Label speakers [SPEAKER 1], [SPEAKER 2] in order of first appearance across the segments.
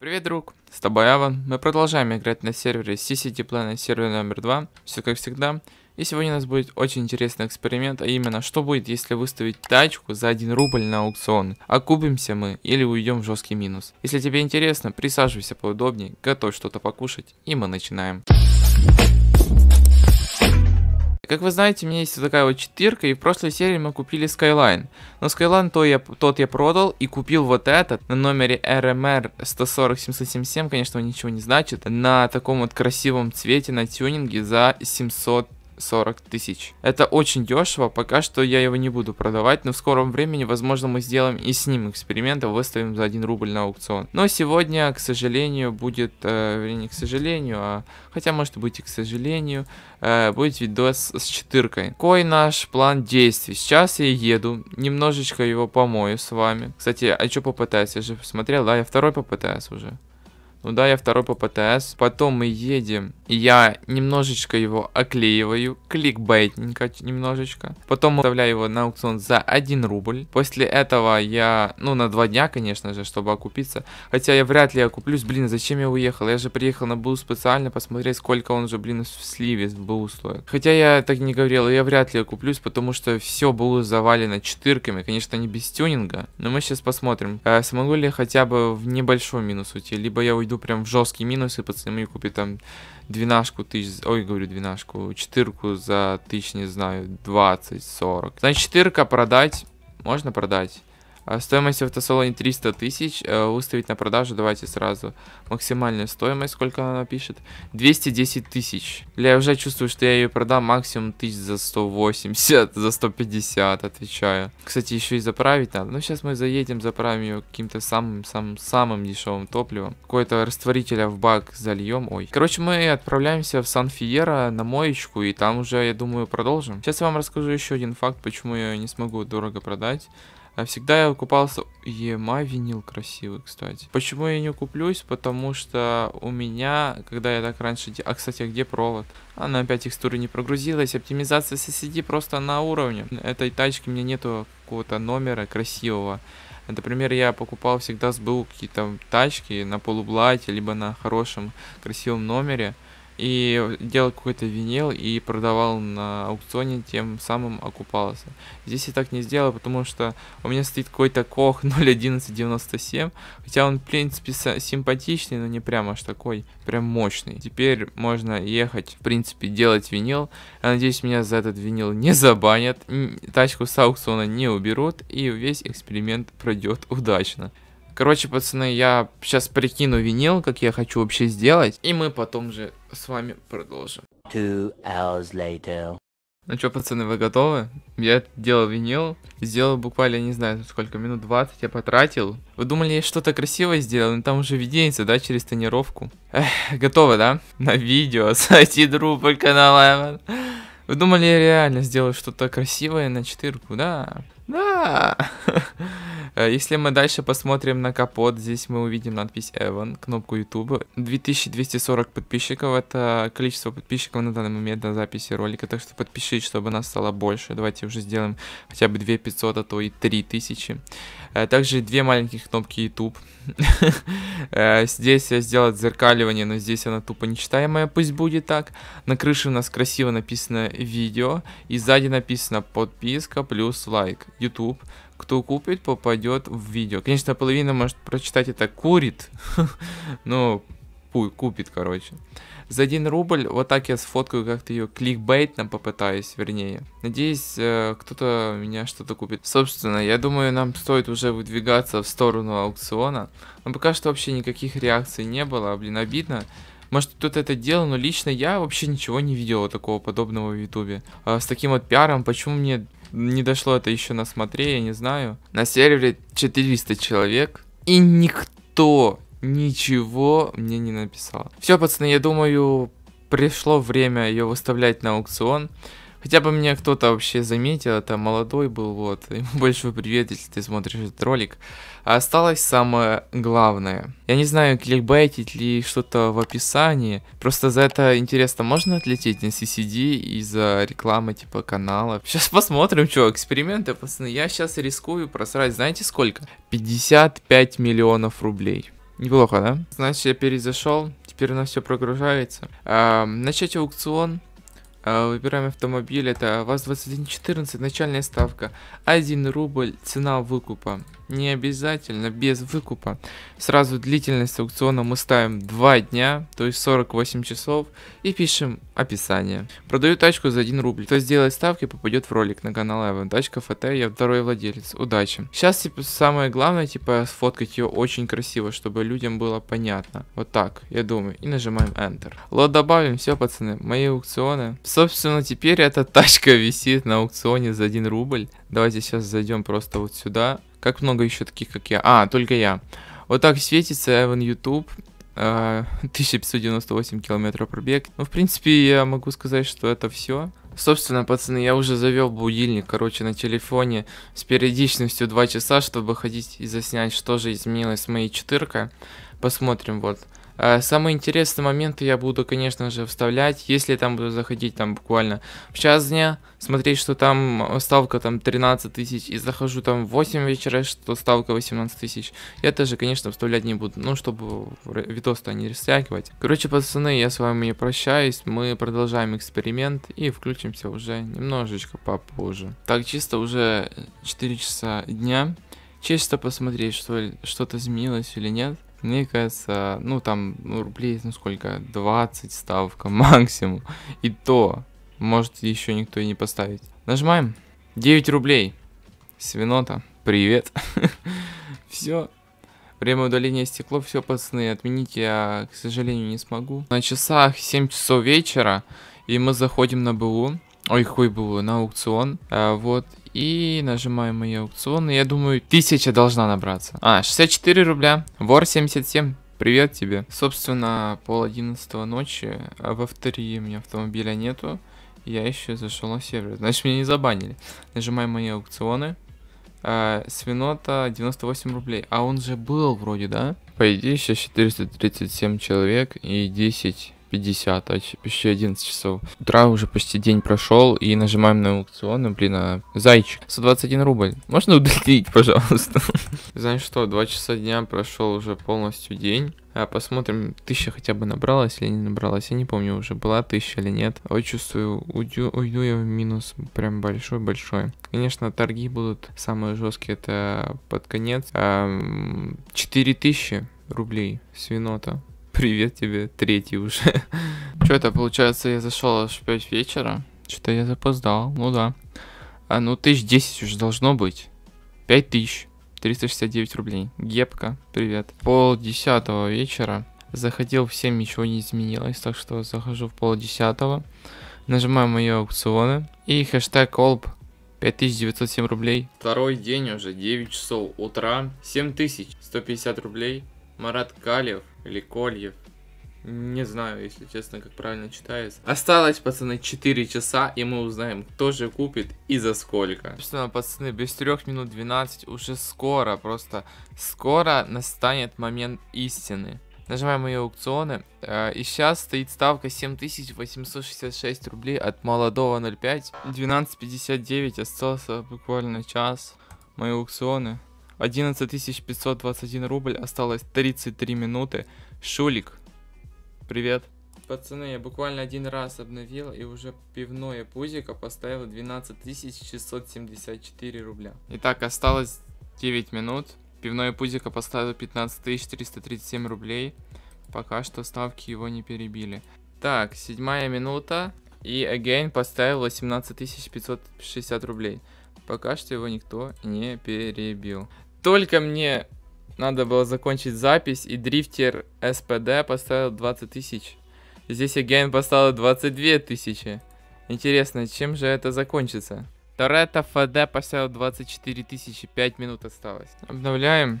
[SPEAKER 1] Привет, друг! С тобой Аван. Мы продолжаем играть на сервере CCD Planet сервер номер 2, все как всегда. И сегодня у нас будет очень интересный эксперимент, а именно, что будет, если выставить тачку за 1 рубль на аукцион. Окупимся мы или уйдем в жесткий минус. Если тебе интересно, присаживайся поудобнее, готовь что-то покушать, и мы начинаем. Как вы знаете, у меня есть такая вот четырка, и в прошлой серии мы купили Skyline. Но Skyline то я, тот я продал и купил вот этот на номере RMR 140777, конечно, он ничего не значит, на таком вот красивом цвете на тюнинге за 700 40 тысяч. Это очень дешево, пока что я его не буду продавать, но в скором времени, возможно, мы сделаем и с ним эксперимент, а выставим за 1 рубль на аукцион. Но сегодня, к сожалению, будет, э, не к сожалению, а хотя может быть и к сожалению, э, будет видос с четыркой. какой наш план действий? Сейчас я еду, немножечко его помою с вами. Кстати, а что попытаюсь? Я же посмотрел, да, я второй попытаюсь уже. Ну да, я второй по ПТС. Потом мы едем. Я немножечко его оклеиваю. Кликбейтненько немножечко. Потом оставляю его на аукцион за 1 рубль. После этого я... Ну, на 2 дня, конечно же, чтобы окупиться. Хотя я вряд ли окуплюсь. Блин, зачем я уехал? Я же приехал на Бул специально посмотреть, сколько он же, блин, в сливе с Бул стоит. Хотя я так не говорил, я вряд ли окуплюсь, потому что все Бул завалено четырками. Конечно, не без тюнинга. Но мы сейчас посмотрим, э, смогу ли хотя бы в небольшой минус уйти. Либо я уйду иду прям в жесткие минусы, пацаны мои купят там двенашку тысяч, ой, говорю двенашку, четырку за тысяч, не знаю, 20-40. Значит, четырка продать, можно продать? А стоимость автосалона 300 тысяч. Э, выставить на продажу, давайте сразу. Максимальная стоимость, сколько она пишет? 210 тысяч. Я уже чувствую, что я ее продам максимум тысяч за 180, за 150, отвечаю. Кстати, еще и заправить надо. Ну, сейчас мы заедем, заправим ее каким-то самым-самым-самым дешевым топливом. Какое-то растворителя в бак зальем. Ой. Короче, мы отправляемся в Сан-Фиера на моечку, и там уже, я думаю, продолжим. Сейчас я вам расскажу еще один факт, почему я не смогу дорого продать. А всегда я купался... Ема винил красивый, кстати. Почему я не куплюсь? Потому что у меня, когда я так раньше... А, кстати, а где провод? Она опять текстуры не прогрузилась. Оптимизация CCD просто на уровне. Этой тачки мне нету какого-то номера красивого. Например, я покупал всегда с БУ какие-то тачки на полублате, либо на хорошем красивом номере и делал какой-то винил и продавал на аукционе, тем самым окупался. Здесь я так не сделал, потому что у меня стоит какой-то кох 0.1197, хотя он, в принципе, симпатичный, но не прямо аж такой, прям мощный. Теперь можно ехать, в принципе, делать винил. Я надеюсь, меня за этот винил не забанят, тачку с аукциона не уберут, и весь эксперимент пройдет удачно. Короче, пацаны, я сейчас прикину винил, как я хочу вообще сделать. И мы потом же с вами продолжим. Two hours later. Ну что, пацаны, вы готовы? Я делал винил, сделал буквально, не знаю, сколько, минут 20 я потратил. Вы думали, я что-то красивое сделал, но ну, там уже видеется, да, через тонировку. Эх, готовы, да? На видео, сойти друга канала. Вы думали, я реально сделаю что-то красивое на четырку, да? Да! Э, если мы дальше посмотрим на капот, здесь мы увидим надпись Эван, кнопку YouTube. 2240 подписчиков, это количество подписчиков на данный момент на записи ролика, так что подпишись, чтобы нас стало больше. Давайте уже сделаем хотя бы 2500, а то и 3000. Э, также две маленьких кнопки YouTube. Э, здесь я сделал зеркаливание, но здесь она тупо нечитаемая, пусть будет так. На крыше у нас красиво написано видео, и сзади написано подписка плюс лайк. YouTube кто купит, попадет в видео. Конечно, половина может прочитать это курит, но купит, короче за 1 рубль, вот так я сфоткаю как-то ее кликбейтно попытаюсь, вернее. Надеюсь, э, кто-то меня что-то купит. Собственно, я думаю, нам стоит уже выдвигаться в сторону аукциона. Но пока что вообще никаких реакций не было, а, блин, обидно. Может кто-то это делал, но лично я вообще ничего не видел такого подобного в ютубе. А с таким вот пиаром, почему мне не дошло это еще на смотре, я не знаю. На сервере 400 человек, и никто ничего мне не написала. Все, пацаны, я думаю, пришло время ее выставлять на аукцион. Хотя бы мне кто-то вообще заметил, это молодой был, вот. Ему большой привет, если ты смотришь этот ролик. А осталось самое главное. Я не знаю, кликбейтить ли что-то в описании. Просто за это, интересно, можно отлететь на CCD из-за рекламы типа канала? Сейчас посмотрим, что, эксперименты, пацаны. Я сейчас рискую просрать, знаете сколько? 55 миллионов рублей. Неплохо, да? Значит, я перезашел, теперь у нас все прогружается. Эм, начать аукцион. А, выбираем автомобиль, это ВАЗ-2114, начальная ставка 1 рубль, цена выкупа. Не обязательно, без выкупа. Сразу длительность аукциона мы ставим 2 дня, то есть 48 часов, и пишем описание. Продаю тачку за 1 рубль. Кто сделает ставки, попадет в ролик на канал Эвен. Тачка ФТ, я второй владелец. Удачи. Сейчас типа, самое главное, типа, сфоткать ее очень красиво, чтобы людям было понятно. Вот так, я думаю. И нажимаем Enter. Лот добавим, все, пацаны, мои аукционы Собственно, теперь эта тачка висит на аукционе за 1 рубль. Давайте сейчас зайдем просто вот сюда. Как много еще таких, как я? А, только я. Вот так светится Эван YouTube. Э, 1598 километров пробег. Ну, в принципе, я могу сказать, что это все. Собственно, пацаны, я уже завел будильник, короче, на телефоне с периодичностью 2 часа, чтобы ходить и заснять, что же изменилось с моей четырка. Посмотрим, вот. А, самые интересные моменты я буду, конечно же, вставлять, если там буду заходить там буквально в час дня, смотреть, что там э, ставка там 13 тысяч, и захожу там в 8 вечера, что ставка 18 тысяч. Я тоже, конечно, вставлять не буду, ну, чтобы видос-то не растягивать. Короче, пацаны, я с вами не прощаюсь, мы продолжаем эксперимент и включимся уже немножечко попозже. Так, чисто уже 4 часа дня, чисто посмотреть, что что-то изменилось или нет. Мне кажется, ну там ну, рублей, ну сколько, 20 ставка максимум. И то, может еще никто и не поставить. Нажимаем. 9 рублей. Свинота, привет. Все. Время удаления стекло, все, пацаны, отменить я, к сожалению, не смогу. На часах 7 часов вечера, и мы заходим на БУ. Ой, хуй был на аукцион. А, вот, и нажимаем мои аукционы. Я думаю, тысяча должна набраться. А, 64 рубля. Вор 77. Привет тебе. Собственно, пол одиннадцатого ночи. А во вторые у меня автомобиля нету. Я еще зашел на сервер. Значит, меня не забанили. Нажимаем мои аукционы. А, свинота 98 рублей. А он же был вроде, да? По идее, сейчас 437 человек и 10 50, а почти 11 часов. Утра уже почти день прошел, и нажимаем на аукционы, ну, блин, а зайчик, 121 рубль. Можно удалить, пожалуйста? Знаешь что, 2 часа дня прошел уже полностью день. А посмотрим, тысяча хотя бы набралась или не набралась. Я не помню, уже была тысяча или нет. А Ой, чувствую, уйду, уйду я в минус прям большой-большой. Конечно, торги будут самые жесткие, это под конец. Эм, 4000 рублей свинота. Привет тебе, третий уже. Что это получается, я зашел аж в 5 вечера? Что-то я запоздал, ну да. А ну тысяч десять уже должно быть. Пять тысяч. 369 рублей. Гепка, привет. Пол десятого вечера. Заходил, в всем ничего не изменилось, так что захожу в пол десятого. Нажимаю мои аукционы. И хэштег колб 5907 рублей. Второй день уже, 9 часов утра, 7150 рублей. Марат Калев или Кольев. Не знаю, если честно, как правильно читается. Осталось, пацаны, 4 часа, и мы узнаем, кто же купит и за сколько. Собственно, пацаны, без 3 минут 12 уже скоро, просто скоро настанет момент истины. Нажимаем мои аукционы. Э, и сейчас стоит ставка 7866 рублей от молодого 0.5. 12.59, остался буквально час. Мои аукционы. 11 521 рубль, осталось 33 минуты. Шулик, привет. Пацаны, я буквально один раз обновил и уже пивное пузико поставил 12 674 рубля. Итак, осталось 9 минут. Пивное пузико поставил 15 337 рублей. Пока что ставки его не перебили. Так, седьмая минута. И again поставил 18 560 рублей. Пока что его никто не перебил. Только мне надо было закончить запись, и дрифтер СПД поставил 20 тысяч. Здесь Again поставил 22 тысячи. Интересно, чем же это закончится? Торетто ФД поставил 24 тысячи, 5 минут осталось. Обновляем.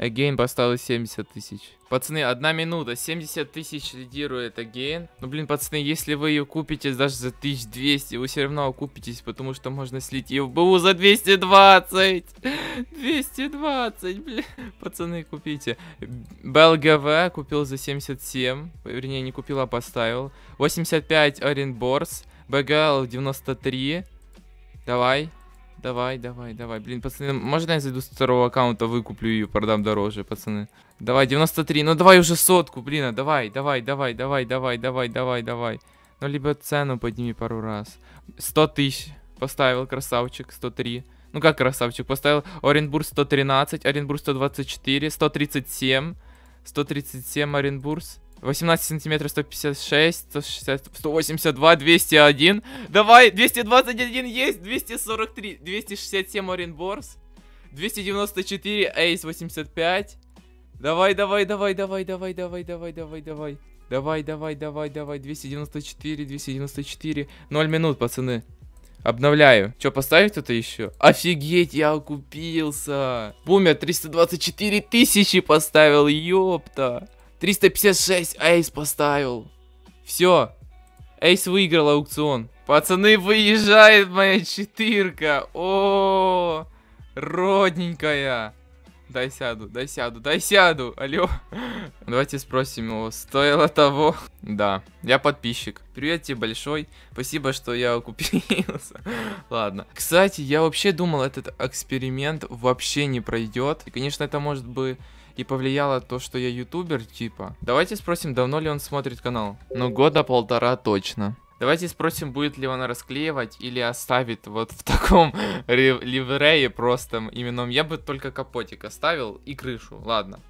[SPEAKER 1] Again э, поставил 70 тысяч. Пацаны, одна минута. 70 тысяч лидирует Again. Э, ну, блин, пацаны, если вы ее купите даже за 1200, вы все равно окупитесь, потому что можно слить ее в БУ за 220. 220, блин. Пацаны, купите. БЛГВ купил за 77. Вернее, не купил, а поставил. 85 Оренборс. БГЛ 93. Давай. Давай, давай, давай. Блин, пацаны, можно я зайду с второго аккаунта, выкуплю ее, продам дороже, пацаны? Давай, 93. Ну давай уже сотку, блин, а давай, давай, давай, давай, давай, давай, давай, давай. Ну, либо цену подними пару раз. 100 тысяч поставил, красавчик, 103. Ну как красавчик, поставил Оренбург 113, Оренбург 124, 137, 137 Оренбург. 18 сантиметров, 156, 160, 182, 201. Давай, 221 есть, 243, 267 Оренборс. 294, Эйс 85. Давай, давай, давай, давай, давай, давай, давай, давай, давай. Давай, давай, давай, давай, 294, 294. 0 минут, пацаны. Обновляю. Что, поставить это еще? Офигеть, я окупился. Бумер 324 тысячи поставил, ёпта. 356 Эйс поставил. Все. Эйс выиграл аукцион. Пацаны, выезжает моя четырка. О, родненькая. Дай сяду, дай сяду, дай сяду. Алло. Давайте спросим его, стоило того? Да, я подписчик. Привет тебе большой. Спасибо, что я окупился. Ладно. Кстати, я вообще думал, этот эксперимент вообще не пройдет. И, конечно, это может быть и повлияло то, что я ютубер, типа. Давайте спросим, давно ли он смотрит канал. Ну, года полтора точно. Давайте спросим, будет ли он расклеивать или оставит вот в таком ливрее просто именом. Я бы только капотик оставил и крышу, ладно.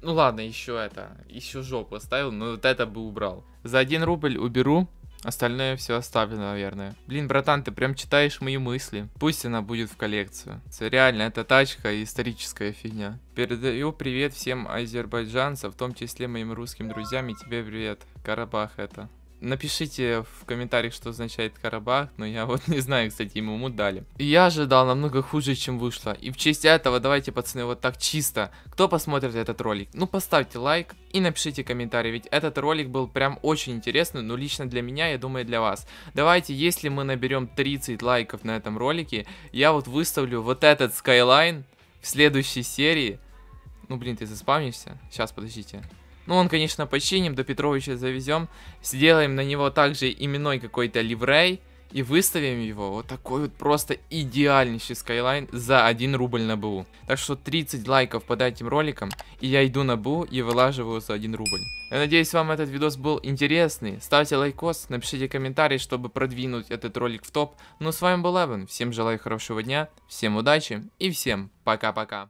[SPEAKER 1] Ну ладно, еще это, еще жопу оставил, но вот это бы убрал. За 1 рубль уберу Остальное все оставлю, наверное. Блин, братан, ты прям читаешь мои мысли. Пусть она будет в коллекцию. Реально, эта тачка историческая фигня. Передаю привет всем азербайджанцам, в том числе моим русским друзьям и тебе привет. Карабах это. Напишите в комментариях, что означает Карабах, но я вот не знаю, кстати, ему ему Я ожидал намного хуже, чем вышло. И в честь этого давайте, пацаны, вот так чисто. Кто посмотрит этот ролик? Ну, поставьте лайк и напишите комментарий, ведь этот ролик был прям очень интересный, Но ну, лично для меня, я думаю, для вас. Давайте, если мы наберем 30 лайков на этом ролике, я вот выставлю вот этот Skyline в следующей серии. Ну, блин, ты заспавнишься? Сейчас, подождите. Ну, он, конечно, починим, до Петровича завезем. Сделаем на него также именной какой-то ливрей. И выставим его вот такой вот просто идеальнейший скайлайн за 1 рубль на БУ. Так что 30 лайков под этим роликом, и я иду на БУ и вылаживаю за 1 рубль. Я надеюсь, вам этот видос был интересный. Ставьте лайкос, напишите комментарий, чтобы продвинуть этот ролик в топ. Ну, с вами был Эван, всем желаю хорошего дня, всем удачи и всем пока-пока.